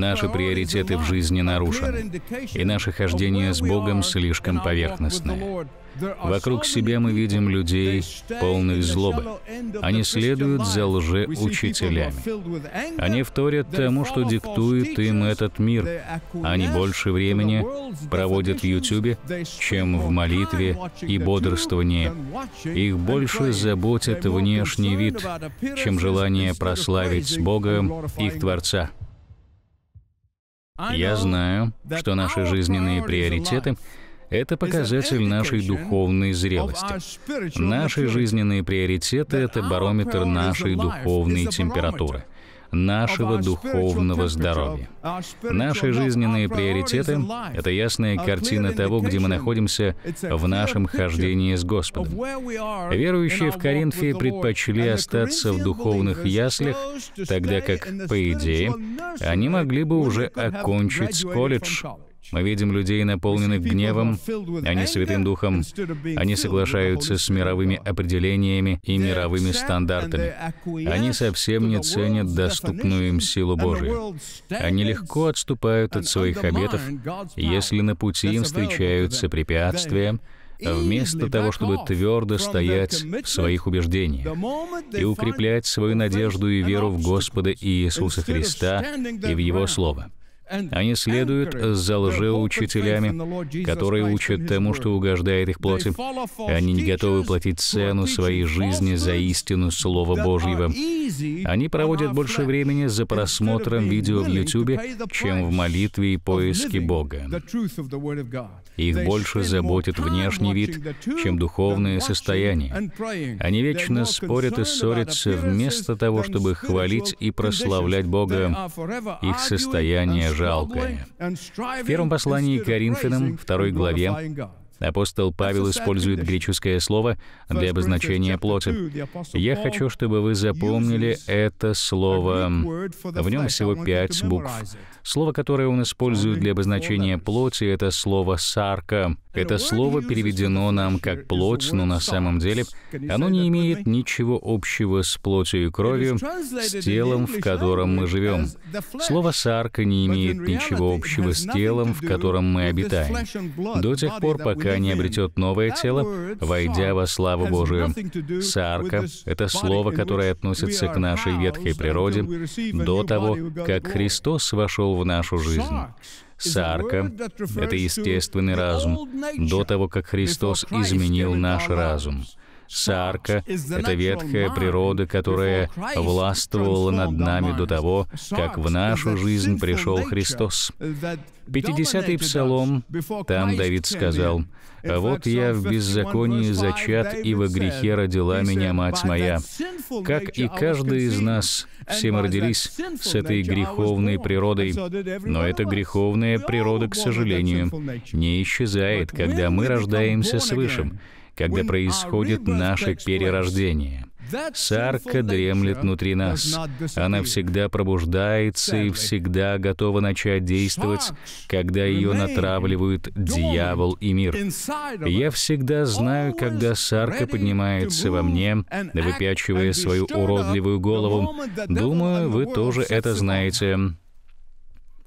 Наши приоритеты в жизни нарушены, и наше хождение с Богом слишком поверхностное. Вокруг себя мы видим людей, полных злобы. Они следуют за лжеучителями. Они вторят тому, что диктует им этот мир. Они больше времени проводят в Ютубе, чем в молитве и бодрствовании. Их больше заботит внешний вид, чем желание прославить Бога, их Творца. Я знаю, что наши жизненные приоритеты — это показатель нашей духовной зрелости. Наши жизненные приоритеты — это барометр нашей духовной температуры — нашего духовного здоровья. Наши жизненные приоритеты ⁇ это ясная картина того, где мы находимся в нашем хождении с Господом. Верующие в Коринфе предпочли остаться в духовных яслях, тогда как, по идее, они могли бы уже окончить колледж. Мы видим людей, наполненных гневом, а не Святым Духом. Они соглашаются с мировыми определениями и мировыми стандартами. Они совсем не ценят доступную им силу Божию. Они легко отступают от своих обетов, если на пути им встречаются препятствия, вместо того, чтобы твердо стоять в своих убеждениях и укреплять свою надежду и веру в Господа Иисуса Христа и в Его Слово. Они следуют за лжеучителями, которые учат тому, что угождает их плоти. Они не готовы платить цену своей жизни за истину Слова Божьего. Они проводят больше времени за просмотром видео в Ютубе, чем в молитве и поиске Бога. Их больше заботит внешний вид, чем духовное состояние. Они вечно спорят и ссорятся вместо того, чтобы хвалить и прославлять Бога. Их состояние жалкое. В первом послании к Коринфянам, второй главе, Апостол Павел использует греческое слово для обозначения плоти. Я хочу, чтобы вы запомнили это слово. В нем всего пять букв. Слово, которое он использует для обозначения плоти, это слово «сарка». Это слово переведено нам как «плоть», но на самом деле оно не имеет ничего общего с плотью и кровью, с телом, в котором мы живем. Слово «сарка» не имеет ничего общего с телом, в котором мы обитаем. До тех пор, пока пока не обретет новое тело, войдя во славу Божию. Сарка — это слово, которое относится к нашей ветхой природе до того, как Христос вошел в нашу жизнь. Сарка — это естественный разум, до того, как Христос изменил наш разум. Сарка — это ветхая природа, которая властвовала над нами до того, как в нашу жизнь пришел Христос. 50-й псалом, там Давид сказал, «Вот я в беззаконии зачат, и во грехе родила меня мать моя». Как и каждый из нас, все мы родились с этой греховной природой. Но эта греховная природа, к сожалению, не исчезает, когда мы рождаемся свыше когда происходит наше перерождение. Сарка дремлет внутри нас. Она всегда пробуждается и всегда готова начать действовать, когда ее натравливают дьявол и мир. Я всегда знаю, когда Сарка поднимается во мне, выпячивая свою уродливую голову. Думаю, вы тоже это знаете.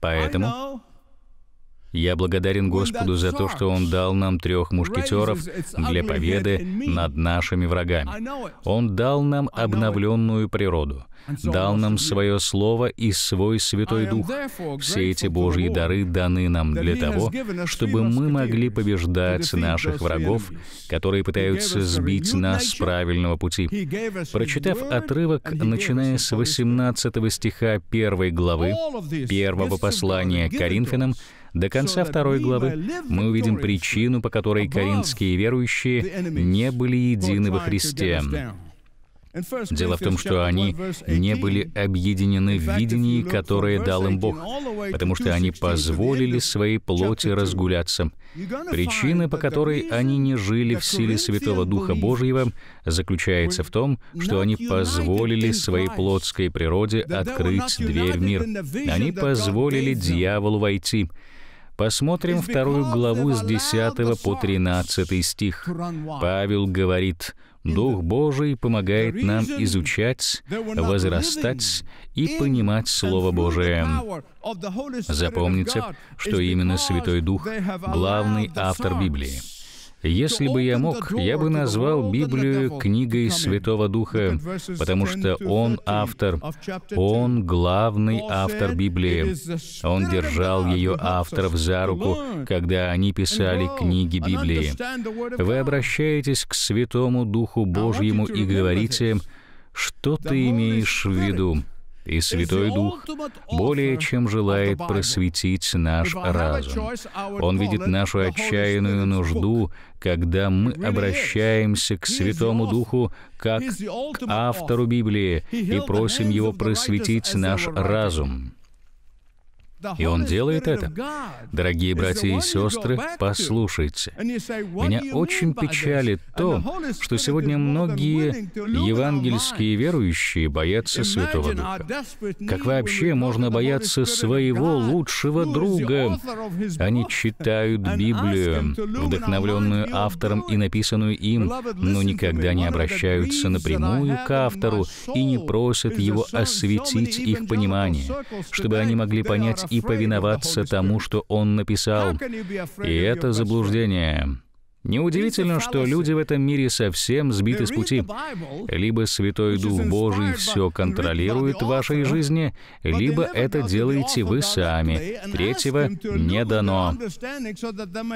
Поэтому я благодарен Господу за то, что Он дал нам трех мушкетеров для победы над нашими врагами. Он дал нам обновленную природу, дал нам свое Слово и свой Святой Дух. Все эти Божьи дары даны нам для того, чтобы мы могли побеждать наших врагов, которые пытаются сбить нас с правильного пути. Прочитав отрывок, начиная с 18 стиха 1 главы первого послания Коринфянам, до конца второй главы мы увидим причину, по которой коринфские верующие не были едины во Христе. Дело в том, что они не были объединены в видении, которое дал им Бог, потому что они позволили своей плоти разгуляться. Причина, по которой они не жили в силе Святого Духа Божьего, заключается в том, что они позволили своей плотской природе открыть дверь в мир. Они позволили дьяволу войти. Посмотрим вторую главу с 10 по 13 стих. Павел говорит, «Дух Божий помогает нам изучать, возрастать и понимать Слово Божие». Запомните, что именно Святой Дух — главный автор Библии. Если бы я мог, я бы назвал Библию книгой Святого Духа, потому что Он автор, Он главный автор Библии. Он держал ее авторов за руку, когда они писали книги Библии. Вы обращаетесь к Святому Духу Божьему и говорите, что ты имеешь в виду и Святой Дух более чем желает просветить наш разум. Он видит нашу отчаянную нужду, когда мы обращаемся к Святому Духу как к автору Библии и просим Его просветить наш разум. И он делает это. Дорогие братья и сестры, послушайте. Меня очень печалит то, что сегодня многие евангельские верующие боятся Святого Духа. Как вообще можно бояться своего лучшего друга? Они читают Библию, вдохновленную автором и написанную им, но никогда не обращаются напрямую к автору и не просят его осветить их понимание, чтобы они могли понять и повиноваться тому, что он написал. И это заблуждение. Неудивительно, что люди в этом мире совсем сбиты с пути. Либо Святой Дух Божий все контролирует в вашей жизни, либо это делаете вы сами. Третьего не дано.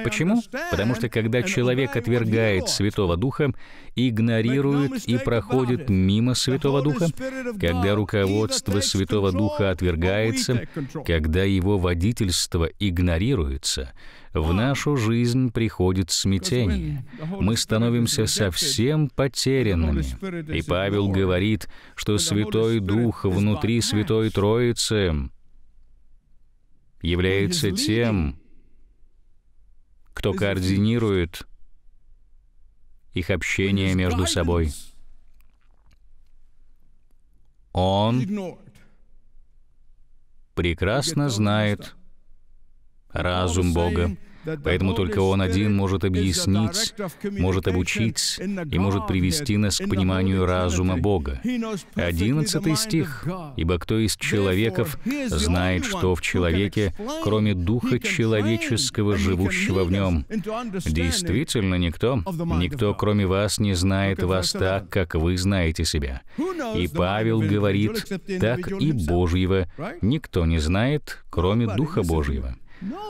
Почему? Потому что когда человек отвергает Святого Духа, игнорирует и проходит мимо Святого Духа, когда руководство Святого Духа отвергается, когда его водительство игнорируется — в а. нашу жизнь приходит смятение. Мы становимся совсем потерянными. И Павел говорит, что Святой Дух внутри Святой Троицы является тем, кто координирует их общение между собой. Он прекрасно знает, разум Бога. Поэтому только Он один может объяснить, может обучить и может привести нас к пониманию разума Бога. Одиннадцатый стих. «Ибо кто из человеков знает, что в человеке, кроме духа человеческого, живущего в нем? Действительно никто, никто, кроме вас, не знает вас так, как вы знаете себя». И Павел говорит, «Так и Божьего никто не знает, кроме Духа Божьего».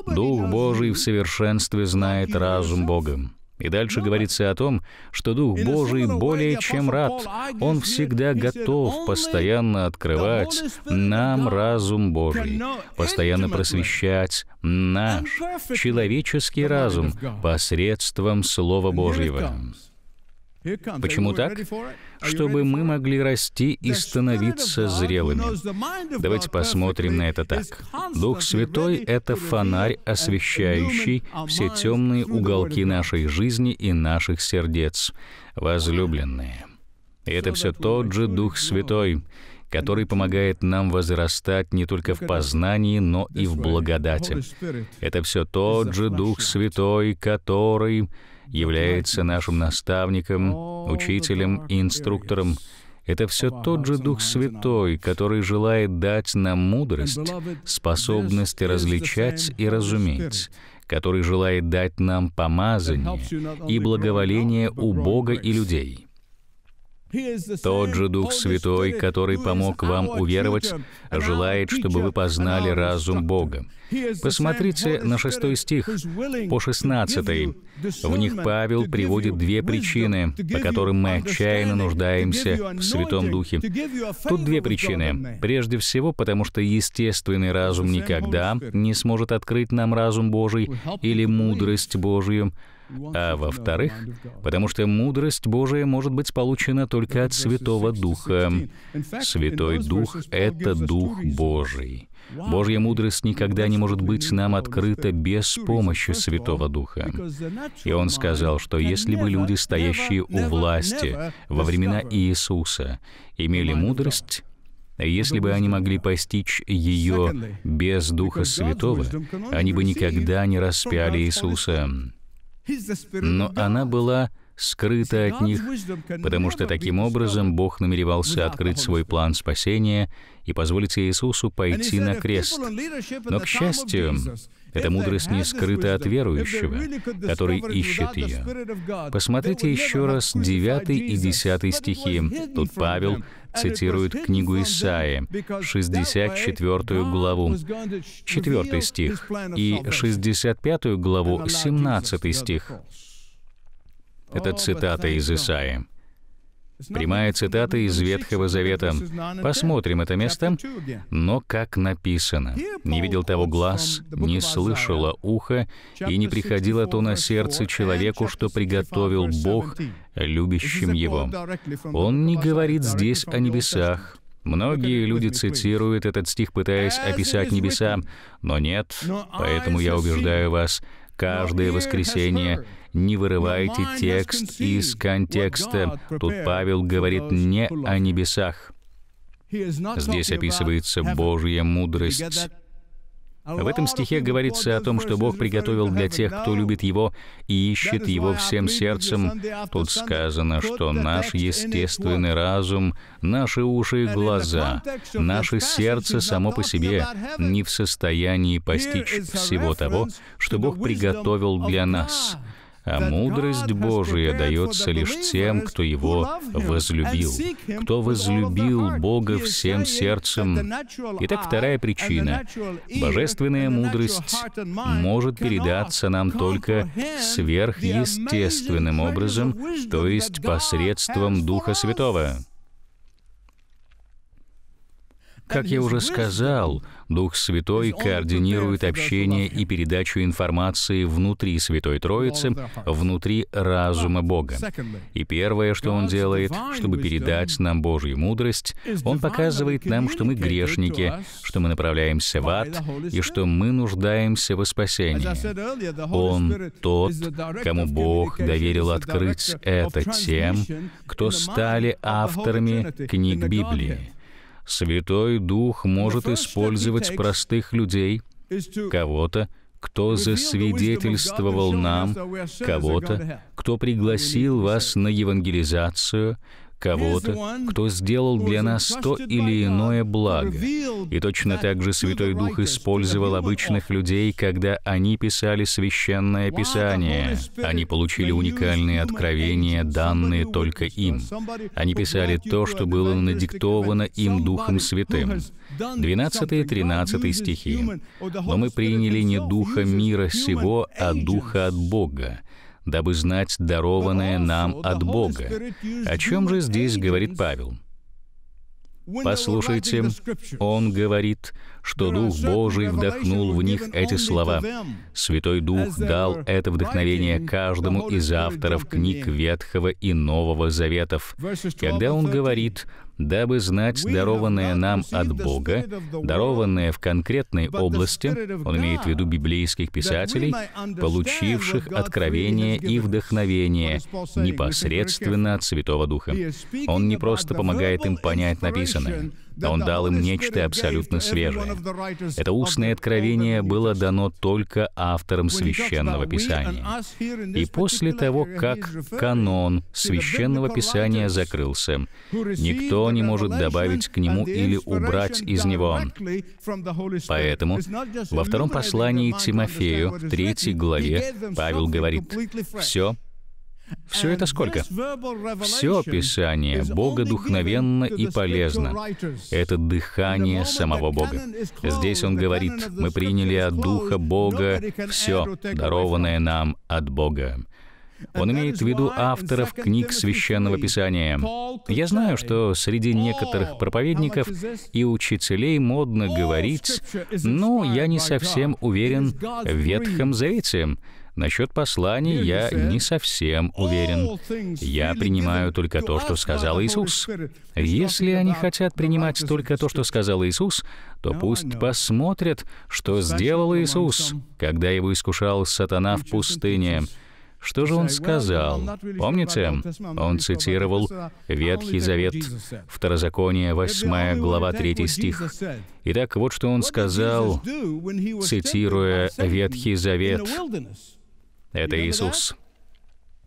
Дух Божий в совершенстве знает разум Бога. И дальше говорится о том, что Дух Божий более чем рад. Он всегда готов постоянно открывать нам разум Божий, постоянно просвещать наш человеческий разум посредством Слова Божьего. Почему так? Чтобы мы могли расти и становиться зрелыми. Давайте посмотрим на это так. Дух Святой — это фонарь, освещающий все темные уголки нашей жизни и наших сердец, возлюбленные. И это все тот же Дух Святой, который помогает нам возрастать не только в познании, но и в благодати. Это все тот же Дух Святой, который является нашим наставником, учителем и инструктором. Это все тот же Дух Святой, который желает дать нам мудрость, способность различать и разуметь, который желает дать нам помазание и благоволение у Бога и людей. Тот же Дух Святой, который помог вам уверовать, желает, чтобы вы познали разум Бога. Посмотрите на 6 стих по 16. В них Павел приводит две причины, по которым мы отчаянно нуждаемся в Святом Духе. Тут две причины. Прежде всего, потому что естественный разум никогда не сможет открыть нам разум Божий или мудрость Божию, а во-вторых, потому что мудрость Божия может быть получена только от Святого Духа. Святой Дух — это Дух Божий. Божья мудрость никогда не может быть нам открыта без помощи Святого Духа. И он сказал, что если бы люди, стоящие у власти во времена Иисуса, имели мудрость, если бы они могли постичь ее без Духа Святого, они бы никогда не распяли Иисуса. Но она была скрыто от них, потому что таким образом Бог намеревался открыть свой план спасения и позволить Иисусу пойти на крест. Но, к счастью, эта мудрость не скрыта от верующего, который ищет ее. Посмотрите еще раз 9 и 10 стихи. Тут Павел цитирует книгу Исаии, 64 главу, 4 стих, и 65 главу, 17 стих. Это цитата из Исаии. Прямая цитата из Ветхого Завета. Посмотрим это место, но как написано. «Не видел того глаз, не слышало ухо, и не приходило то на сердце человеку, что приготовил Бог любящим его». Он не говорит здесь о небесах, Многие люди цитируют этот стих, пытаясь описать небеса, но нет, поэтому я убеждаю вас — каждое воскресенье. Не вырывайте текст из контекста. Тут Павел говорит не о небесах. Здесь описывается Божья мудрость. В этом стихе говорится о том, что Бог приготовил для тех, кто любит Его и ищет Его всем сердцем. Тут сказано, что наш естественный разум, наши уши и глаза, наше сердце само по себе не в состоянии постичь всего того, что Бог приготовил для нас — а мудрость Божия дается лишь тем, кто его возлюбил, кто возлюбил Бога всем сердцем. Итак, вторая причина. Божественная мудрость может передаться нам только сверхъестественным образом, то есть посредством Духа Святого. Как я уже сказал, Дух Святой координирует общение и передачу информации внутри Святой Троицы, внутри разума Бога. И первое, что Он делает, чтобы передать нам Божью мудрость, Он показывает нам, что мы грешники, что мы направляемся в ад и что мы нуждаемся во спасении. Он тот, кому Бог доверил открыть это тем, кто стали авторами книг Библии Святой Дух может использовать простых людей, кого-то, кто засвидетельствовал нам, кого-то, кто пригласил вас на евангелизацию, кого-то, кто сделал для нас то или иное благо. И точно так же Святой Дух использовал обычных людей, когда они писали Священное Писание. Они получили уникальные откровения, данные только им. Они писали то, что было надиктовано им Духом Святым. 12 и 13 стихи. «Но мы приняли не Духа мира сего, а Духа от Бога, дабы знать дарованное нам от Бога. О чем же здесь говорит Павел? Послушайте, он говорит, что Дух Божий вдохнул в них эти слова. Святой Дух дал это вдохновение каждому из авторов книг Ветхого и Нового Заветов. Когда он говорит дабы знать дарованное нам от Бога, дарованное в конкретной области, он имеет в виду библейских писателей, получивших откровение и вдохновение непосредственно от Святого Духа. Он не просто помогает им понять написанное, он дал им нечто абсолютно свежее. Это устное откровение было дано только авторам Священного Писания. И после того, как канон Священного Писания закрылся, никто не может добавить к нему или убрать из него. Поэтому во втором послании Тимофею, третьей главе, Павел говорит, «Все все это сколько? Все Писание Бога духовенно и полезно. Это дыхание самого Бога. Здесь он говорит, мы приняли от Духа Бога все, дарованное нам от Бога. Он имеет в виду авторов книг Священного Писания. Я знаю, что среди некоторых проповедников и учителей модно говорить, «Ну, я не совсем уверен в Ветхом Завете». Насчет посланий я не совсем уверен. Я принимаю только то, что сказал Иисус. Если они хотят принимать только то, что сказал Иисус, то пусть посмотрят, что сделал Иисус, когда его искушал сатана в пустыне. Что же он сказал? Помните, он цитировал Ветхий Завет, Второзаконие, 8 глава, 3 стих. Итак, вот что он сказал, цитируя Ветхий Завет. Это Иисус.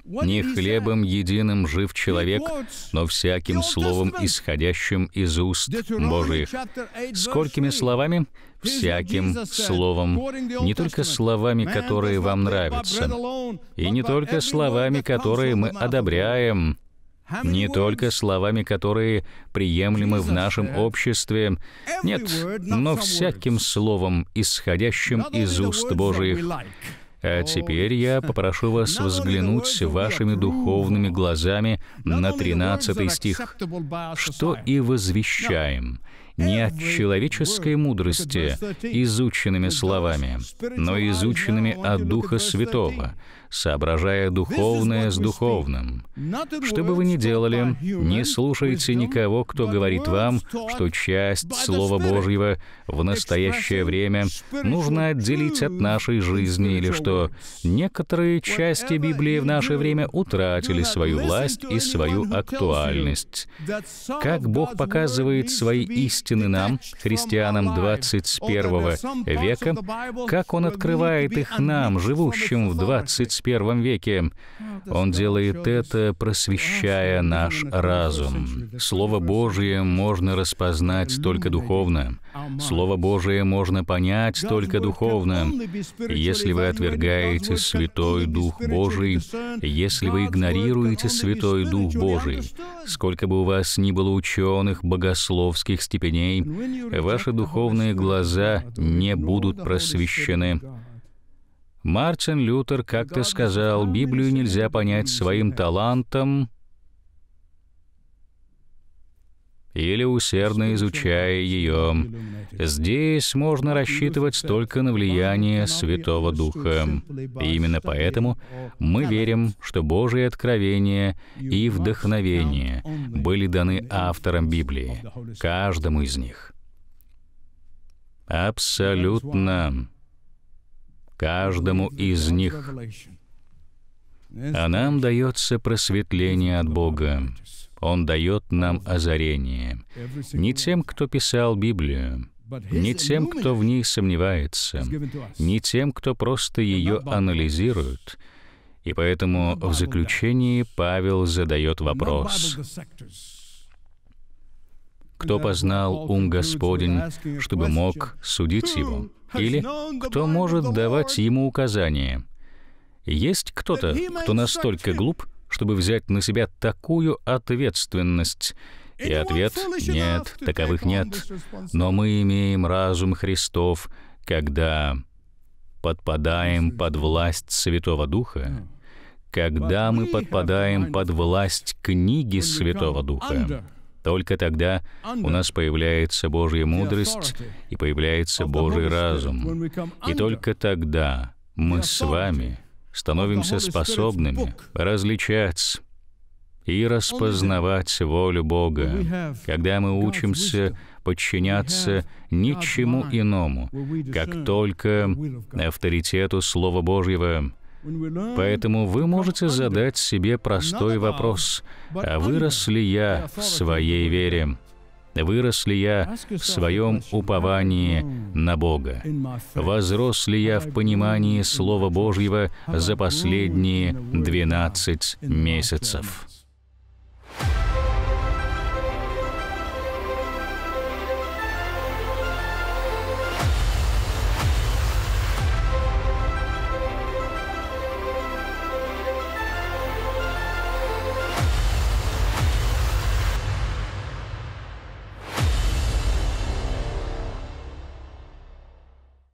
«Не хлебом единым жив человек, но всяким словом, исходящим из уст Божиих». Сколькими словами? Всяким словом. Не только словами, которые вам нравятся, и не только словами, которые мы одобряем, не только словами, которые приемлемы в нашем обществе, нет, но всяким словом, исходящим из уст Божиих. А теперь я попрошу вас взглянуть вашими духовными глазами на 13 стих, что и возвещаем — не от человеческой мудрости, изученными словами, но изученными от Духа Святого, соображая духовное с духовным. Что бы вы ни делали, не слушайте никого, кто говорит вам, что часть Слова Божьего в настоящее время нужно отделить от нашей жизни, или что некоторые части Библии в наше время утратили свою власть и свою актуальность. Как Бог показывает свои истины, известны нам, христианам 21 века, как Он открывает их нам, живущим в 21 веке. Он делает это, просвещая наш разум. Слово Божие можно распознать только духовно. Слово Божие можно понять только духовно. Если вы отвергаете Святой Дух Божий, если вы игнорируете Святой Дух Божий, сколько бы у вас ни было ученых, богословских степеней, дней ваши духовные глаза не будут просвещены. Мартин Лютер как-то сказал, Библию нельзя понять своим талантом или усердно изучая ее. Здесь можно рассчитывать только на влияние Святого Духа. И именно поэтому мы верим, что Божие откровения и вдохновение были даны авторам Библии, каждому из них. Абсолютно каждому из них. А нам дается просветление от Бога. Он дает нам озарение. Не тем, кто писал Библию, не тем, кто в ней сомневается, не тем, кто просто ее анализирует. И поэтому в заключении Павел задает вопрос. Кто познал ум Господень, чтобы мог судить его? Или кто может давать ему указания? Есть кто-то, кто настолько глуп, чтобы взять на себя такую ответственность? И ответ — нет, таковых нет. Но мы имеем разум Христов, когда подпадаем под власть Святого Духа, когда мы подпадаем под власть книги Святого Духа. Только тогда у нас появляется Божья мудрость и появляется Божий разум. И только тогда мы с вами — становимся способными различать и распознавать волю Бога, когда мы учимся подчиняться ничему иному, как только авторитету Слова Божьего. Поэтому вы можете задать себе простой вопрос, «А вырос ли я в своей вере?» Вырос ли я в своем уповании на Бога? Возрос ли я в понимании Слова Божьего за последние 12 месяцев?